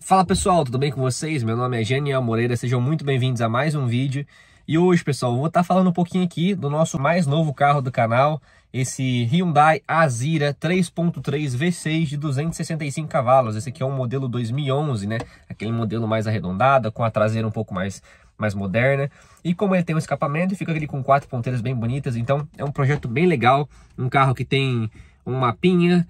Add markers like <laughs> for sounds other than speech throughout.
Fala pessoal, tudo bem com vocês? Meu nome é Janiel Moreira, sejam muito bem-vindos a mais um vídeo. E hoje, pessoal, vou estar tá falando um pouquinho aqui do nosso mais novo carro do canal, esse Hyundai Azira 3.3 V6 de 265 cavalos. Esse aqui é um modelo 2011, né? Aquele modelo mais arredondado, com a traseira um pouco mais mais moderna. E como ele tem um escapamento, fica ali com quatro ponteiras bem bonitas, então é um projeto bem legal, um carro que tem um mapinha,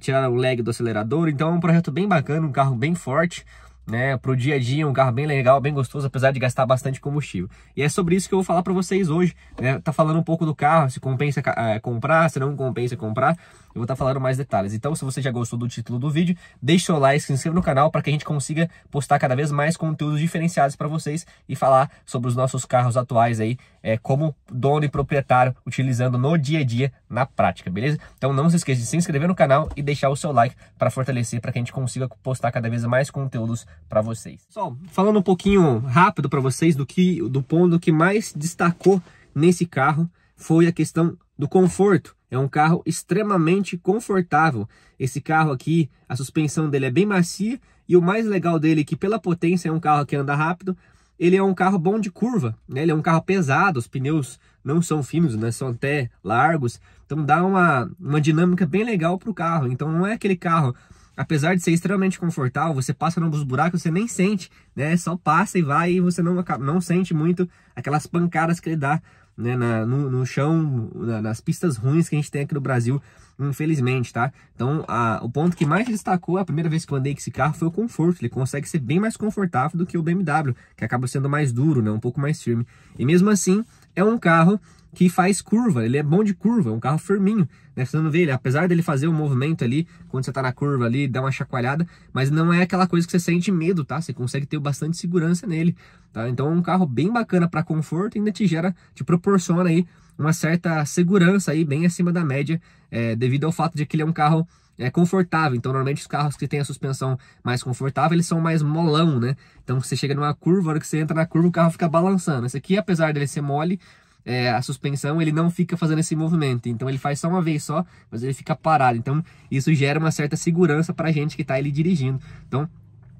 tirar o lag do acelerador. Então é um projeto bem bacana, um carro bem forte. Né, para o dia a dia, um carro bem legal, bem gostoso, apesar de gastar bastante combustível. E é sobre isso que eu vou falar para vocês hoje. Né? Tá falando um pouco do carro, se compensa é, comprar, se não compensa comprar eu vou estar falando mais detalhes. Então, se você já gostou do título do vídeo, deixe o like, se inscreva no canal para que a gente consiga postar cada vez mais conteúdos diferenciados para vocês e falar sobre os nossos carros atuais aí, é, como dono e proprietário, utilizando no dia a dia, na prática, beleza? Então, não se esqueça de se inscrever no canal e deixar o seu like para fortalecer, para que a gente consiga postar cada vez mais conteúdos para vocês. Pessoal, falando um pouquinho rápido para vocês do que do ponto que mais destacou nesse carro, foi a questão do conforto. É um carro extremamente confortável. Esse carro aqui, a suspensão dele é bem macia e o mais legal dele é que pela potência é um carro que anda rápido, ele é um carro bom de curva, né? Ele é um carro pesado, os pneus não são finos, né? São até largos, então dá uma, uma dinâmica bem legal para o carro. Então não é aquele carro, apesar de ser extremamente confortável, você passa nos buracos, você nem sente, né? Só passa e vai e você não, não sente muito aquelas pancadas que ele dá né, na, no, no, chão, na, nas pistas ruins que a gente tem aqui no Brasil, infelizmente, tá? Então, a, o ponto que mais destacou a primeira vez que eu andei com esse carro foi o conforto. Ele consegue ser bem mais confortável do que o BMW, que acaba sendo mais duro, né, um pouco mais firme. E mesmo assim, é um carro que faz curva, ele é bom de curva, é um carro firminho, né? Você não vê ele, apesar dele fazer um movimento ali, quando você tá na curva ali, dá uma chacoalhada, mas não é aquela coisa que você sente medo, tá? Você consegue ter bastante segurança nele, tá? Então é um carro bem bacana para conforto e ainda te gera, te proporciona aí uma certa segurança aí, bem acima da média, é, devido ao fato de que ele é um carro é, confortável. Então, normalmente os carros que têm a suspensão mais confortável, eles são mais molão, né? Então, você chega numa curva, a hora que você entra na curva, o carro fica balançando. Esse aqui, apesar dele ser mole, é, a suspensão, ele não fica fazendo esse movimento. Então, ele faz só uma vez só, mas ele fica parado. Então, isso gera uma certa segurança para a gente que está ele dirigindo. Então,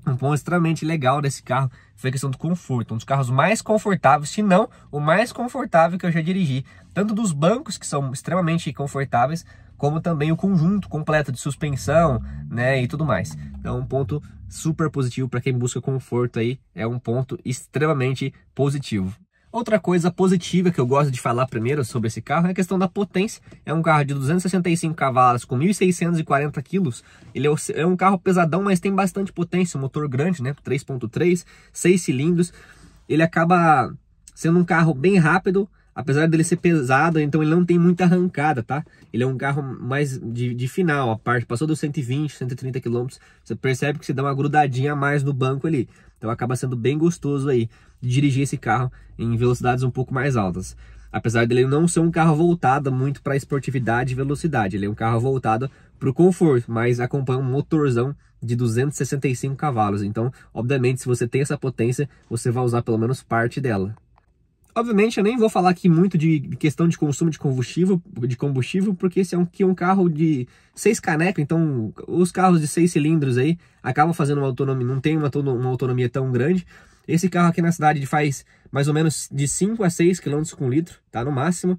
um ponto extremamente legal desse carro foi a questão do conforto, um dos carros mais confortáveis, se não o mais confortável que eu já dirigi, tanto dos bancos que são extremamente confortáveis, como também o conjunto completo de suspensão, né, e tudo mais. Então, um ponto super positivo para quem busca conforto aí, é um ponto extremamente positivo. Outra coisa positiva que eu gosto de falar primeiro sobre esse carro é a questão da potência. É um carro de 265 cavalos com 1.640 quilos. Ele é, é um carro pesadão, mas tem bastante potência. Um motor grande, né? 3.3, 6 cilindros. Ele acaba sendo um carro bem rápido, apesar dele ser pesado, então ele não tem muita arrancada, tá? Ele é um carro mais de, de final, a parte passou dos 120, 130 km, você percebe que se dá uma grudadinha a mais no banco ali. Então acaba sendo bem gostoso aí dirigir esse carro em velocidades um pouco mais altas. Apesar dele não ser um carro voltado muito para esportividade e velocidade, ele é um carro voltado para o conforto, mas acompanha um motorzão de 265 cavalos. Então, obviamente, se você tem essa potência, você vai usar pelo menos parte dela. Obviamente, eu nem vou falar aqui muito de questão de consumo de combustível, de combustível porque esse é um, é um carro de seis canecas, então os carros de seis cilindros aí acabam fazendo uma autonomia, não tem uma, uma autonomia tão grande, esse carro aqui na cidade faz mais ou menos de 5 a 6 km com litro, tá? No máximo.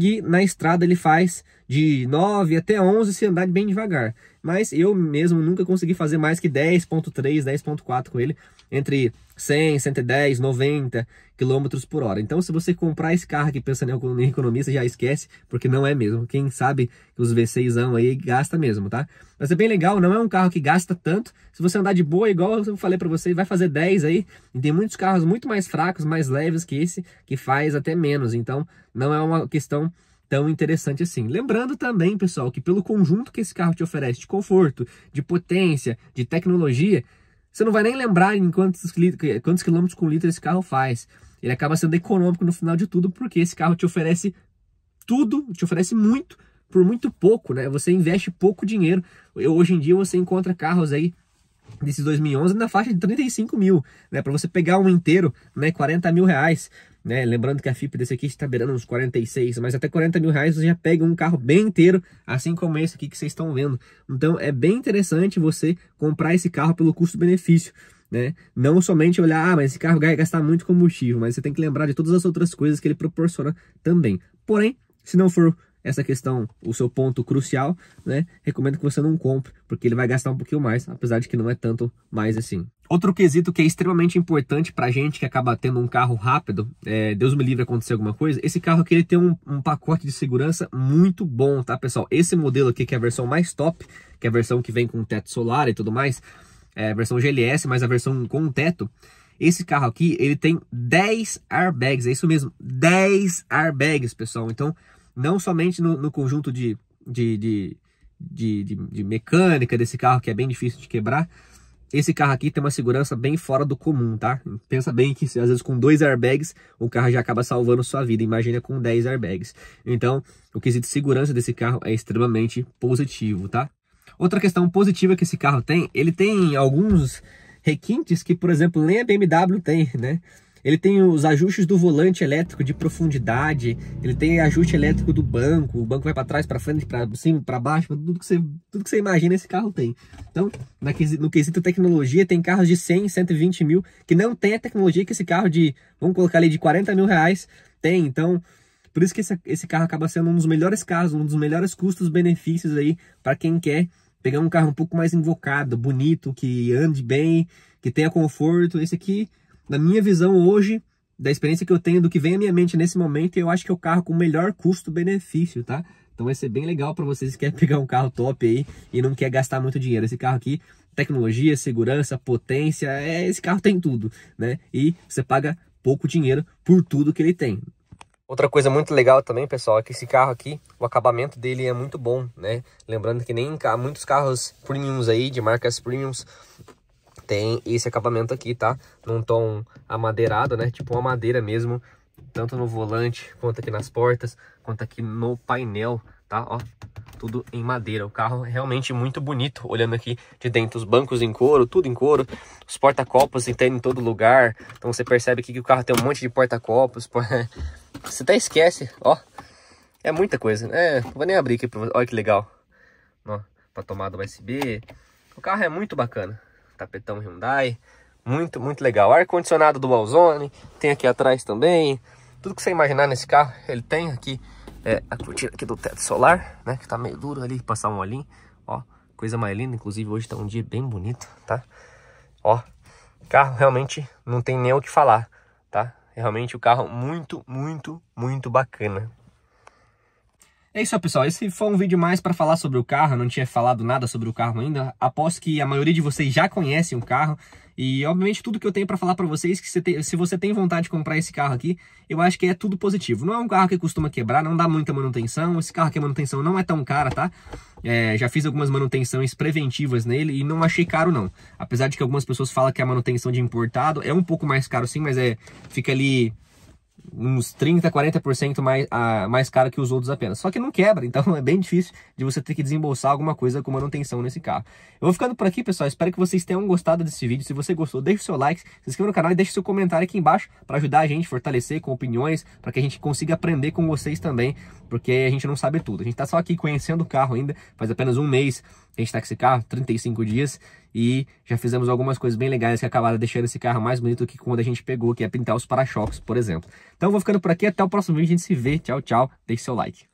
E na estrada ele faz de 9 até 11 se andar bem devagar. Mas eu mesmo nunca consegui fazer mais que 10.3, 10.4 com ele, entre 100, 110, 90 km por hora. Então se você comprar esse carro aqui pensando em economia, você já esquece, porque não é mesmo. Quem sabe os V6 aí gasta mesmo, tá? Mas é bem legal, não é um carro que gasta tanto. Se você andar de boa, igual eu falei para você, vai fazer 10 aí. E tem muitos carros muito mais fracos, mais leves que esse, que faz até menos. Então não é uma questão tão interessante assim. Lembrando também, pessoal, que pelo conjunto que esse carro te oferece de conforto, de potência, de tecnologia, você não vai nem lembrar em quantos, quantos quilômetros com litro esse carro faz. Ele acaba sendo econômico no final de tudo, porque esse carro te oferece tudo, te oferece muito, por muito pouco, né? Você investe pouco dinheiro. Hoje em dia você encontra carros aí desses 2011 na faixa de 35 mil, né? Para você pegar um inteiro, né? 40 mil reais. Né? Lembrando que a FIP desse aqui está beirando uns 46, mas até 40 mil reais você já pega um carro bem inteiro, assim como esse aqui que vocês estão vendo. Então é bem interessante você comprar esse carro pelo custo-benefício. Né? Não somente olhar, ah, mas esse carro vai gastar muito combustível, mas você tem que lembrar de todas as outras coisas que ele proporciona também. Porém, se não for essa questão, o seu ponto crucial, né? Recomendo que você não compre, porque ele vai gastar um pouquinho mais, apesar de que não é tanto mais assim. Outro quesito que é extremamente importante pra gente que acaba tendo um carro rápido, é, Deus me livre acontecer alguma coisa, esse carro aqui ele tem um, um pacote de segurança muito bom, tá pessoal? Esse modelo aqui que é a versão mais top, que é a versão que vem com teto solar e tudo mais, é a versão GLS, mas a versão com teto, esse carro aqui, ele tem 10 airbags, é isso mesmo, 10 airbags, pessoal. Então, não somente no, no conjunto de, de, de, de, de mecânica desse carro, que é bem difícil de quebrar, esse carro aqui tem uma segurança bem fora do comum, tá? Pensa bem que às vezes com dois airbags o carro já acaba salvando sua vida, imagina com 10 airbags. Então, o quesito de segurança desse carro é extremamente positivo, tá? Outra questão positiva que esse carro tem, ele tem alguns requintes que, por exemplo, nem a BMW tem, né? Ele tem os ajustes do volante elétrico de profundidade, ele tem ajuste elétrico do banco, o banco vai para trás, para frente, para cima, para baixo, tudo que você, tudo que você imagina esse carro tem. Então, na, no quesito tecnologia, tem carros de 100, 120 mil que não tem a tecnologia que esse carro de, vamos colocar ali, de 40 mil reais tem. Então, por isso que esse, esse carro acaba sendo um dos melhores carros, um dos melhores custos-benefícios aí para quem quer pegar um carro um pouco mais invocado, bonito, que ande bem, que tenha conforto. Esse aqui na minha visão hoje, da experiência que eu tenho, do que vem à minha mente nesse momento, eu acho que é o carro com melhor custo-benefício, tá? Então vai ser bem legal para vocês que querem pegar um carro top aí e não quer gastar muito dinheiro. Esse carro aqui, tecnologia, segurança, potência, é, esse carro tem tudo, né? E você paga pouco dinheiro por tudo que ele tem. Outra coisa muito legal também, pessoal, é que esse carro aqui, o acabamento dele é muito bom, né? Lembrando que nem muitos carros premiums aí, de marcas premiums, tem esse acabamento aqui, tá? Num tom amadeirado, né? Tipo uma madeira mesmo, tanto no volante, quanto aqui nas portas, quanto aqui no painel, tá? Ó, tudo em madeira. O carro é realmente muito bonito, olhando aqui de dentro, os bancos em couro, tudo em couro, os porta-copos tem em todo lugar. Então você percebe aqui que o carro tem um monte de porta-copos, <laughs> você até esquece, ó. É muita coisa, né? É, não vou nem abrir aqui, pra... olha que legal. Ó, pra tomada USB, o carro é muito bacana tapetão Hyundai. Muito, muito legal. Ar-condicionado do Balzone, tem aqui atrás também. Tudo que você imaginar nesse carro, ele tem aqui. É, a cortina aqui do teto solar, né? Que tá meio duro ali, passar um olhinho. Ó, coisa mais linda. Inclusive, hoje tá um dia bem bonito, tá? Ó, carro realmente não tem nem o que falar, tá? Realmente o carro muito, muito, muito bacana. É isso, pessoal. Esse foi um vídeo mais para falar sobre o carro. Eu não tinha falado nada sobre o carro ainda. Aposto que a maioria de vocês já conhecem o carro. E, obviamente, tudo que eu tenho para falar para vocês, que se, se você tem vontade de comprar esse carro aqui, eu acho que é tudo positivo. Não é um carro que costuma quebrar, não dá muita manutenção. Esse carro que a manutenção não é tão cara, tá? É, já fiz algumas manutenções preventivas nele e não achei caro, não. Apesar de que algumas pessoas falam que a manutenção de importado é um pouco mais caro, sim, mas é fica ali uns 30, 40% mais, a, mais caro que os outros apenas. Só que não quebra, então <laughs> é bem difícil de você ter que desembolsar alguma coisa com manutenção nesse carro. Eu vou ficando por aqui, pessoal. Espero que vocês tenham gostado desse vídeo. Se você gostou, deixe o seu like, se inscreva no canal e deixe seu comentário aqui embaixo para ajudar a gente a fortalecer com opiniões, para que a gente consiga aprender com vocês também, porque a gente não sabe tudo. A gente está só aqui conhecendo o carro ainda, faz apenas um mês a gente está com esse carro, 35 dias, e já fizemos algumas coisas bem legais que acabaram deixando esse carro mais bonito do que quando a gente pegou, que é pintar os para-choques, por exemplo. Então eu vou ficando por aqui, até o próximo vídeo, a gente se vê, tchau, tchau, deixe seu like.